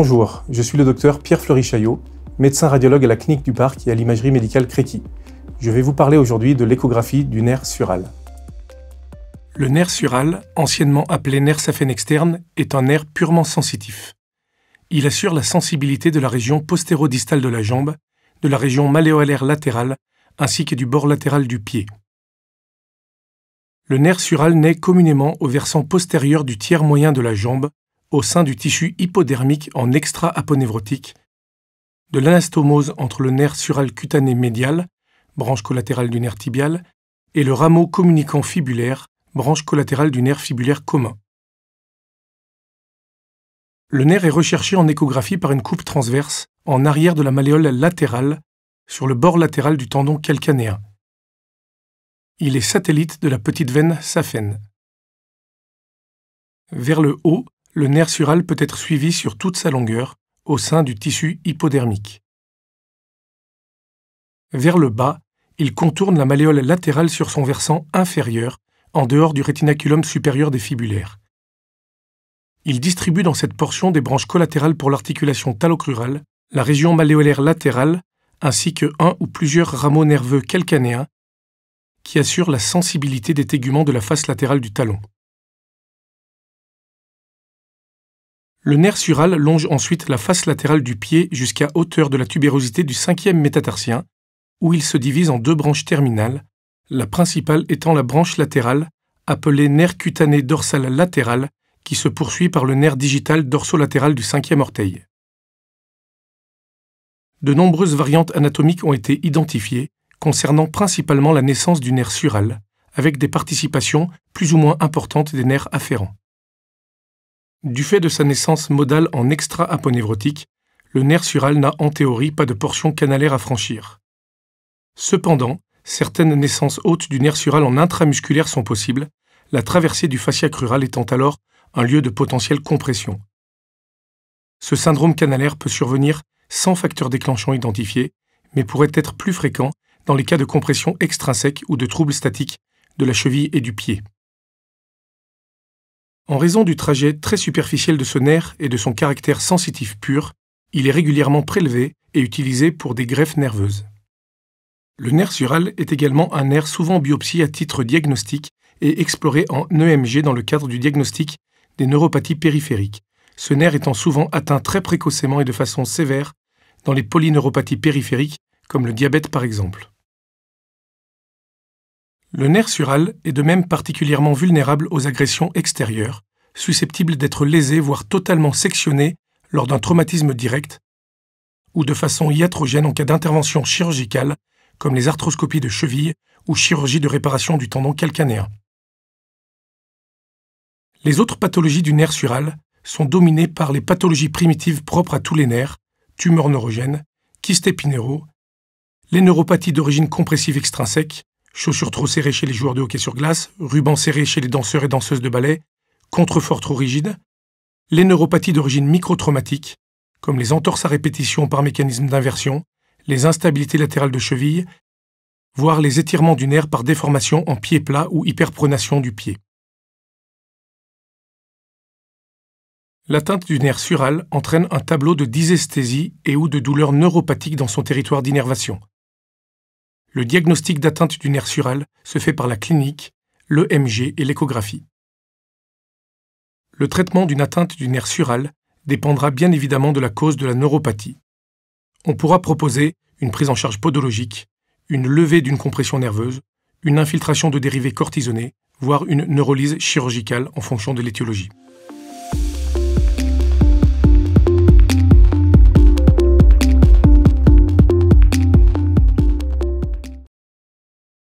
Bonjour, je suis le docteur Pierre Fleury-Chaillot, médecin radiologue à la clinique du Parc et à l'imagerie médicale Créqui. Je vais vous parler aujourd'hui de l'échographie du nerf sural. Le nerf sural, anciennement appelé nerf saphène externe, est un nerf purement sensitif. Il assure la sensibilité de la région postérodistale de la jambe, de la région malléolaire latérale, ainsi que du bord latéral du pied. Le nerf sural naît communément au versant postérieur du tiers moyen de la jambe, au sein du tissu hypodermique en extra-aponévrotique, de l'anastomose entre le nerf sural cutané médial, branche collatérale du nerf tibial, et le rameau communicant fibulaire, branche collatérale du nerf fibulaire commun. Le nerf est recherché en échographie par une coupe transverse en arrière de la malléole latérale, sur le bord latéral du tendon calcanéen. Il est satellite de la petite veine saphène. Vers le haut, le nerf sural peut être suivi sur toute sa longueur au sein du tissu hypodermique. Vers le bas, il contourne la malléole latérale sur son versant inférieur, en dehors du rétinaculum supérieur des fibulaires. Il distribue dans cette portion des branches collatérales pour l'articulation talocrurale, la région malléolaire latérale, ainsi que un ou plusieurs rameaux nerveux calcanéens qui assurent la sensibilité des téguments de la face latérale du talon. Le nerf sural longe ensuite la face latérale du pied jusqu'à hauteur de la tubérosité du cinquième métatarsien, où il se divise en deux branches terminales, la principale étant la branche latérale, appelée nerf cutané dorsal latéral, qui se poursuit par le nerf digital dorsolatéral du cinquième orteil. De nombreuses variantes anatomiques ont été identifiées, concernant principalement la naissance du nerf sural, avec des participations plus ou moins importantes des nerfs afférents. Du fait de sa naissance modale en extra aponévrotique le nerf sural n'a en théorie pas de portion canalaire à franchir. Cependant, certaines naissances hautes du nerf sural en intramusculaire sont possibles, la traversée du fascia crural étant alors un lieu de potentielle compression. Ce syndrome canalaire peut survenir sans facteur déclenchant identifié, mais pourrait être plus fréquent dans les cas de compression extrinsèque ou de troubles statiques de la cheville et du pied. En raison du trajet très superficiel de ce nerf et de son caractère sensitif pur, il est régulièrement prélevé et utilisé pour des greffes nerveuses. Le nerf sural est également un nerf souvent biopsié à titre diagnostique et exploré en EMG dans le cadre du diagnostic des neuropathies périphériques, ce nerf étant souvent atteint très précocement et de façon sévère dans les polyneuropathies périphériques, comme le diabète par exemple. Le nerf sural est de même particulièrement vulnérable aux agressions extérieures, susceptibles d'être lésé voire totalement sectionné lors d'un traumatisme direct ou de façon iatrogène en cas d'intervention chirurgicale comme les arthroscopies de cheville ou chirurgie de réparation du tendon calcanéen. Les autres pathologies du nerf sural sont dominées par les pathologies primitives propres à tous les nerfs, tumeurs neurogènes, kystes épinéraux, les neuropathies d'origine compressive extrinsèque, chaussures trop serrées chez les joueurs de hockey sur glace, rubans serrés chez les danseurs et danseuses de ballet, contreforts trop rigides, les neuropathies d'origine microtraumatique, comme les entorses à répétition par mécanisme d'inversion, les instabilités latérales de cheville, voire les étirements du nerf par déformation en pied plat ou hyperpronation du pied. L'atteinte du nerf sural entraîne un tableau de dysesthésie et ou de douleurs neuropathiques dans son territoire d'innervation, le diagnostic d'atteinte du nerf sural se fait par la clinique, l'EMG et l'échographie. Le traitement d'une atteinte du nerf sural dépendra bien évidemment de la cause de la neuropathie. On pourra proposer une prise en charge podologique, une levée d'une compression nerveuse, une infiltration de dérivés cortisonnés, voire une neurolyse chirurgicale en fonction de l'étiologie.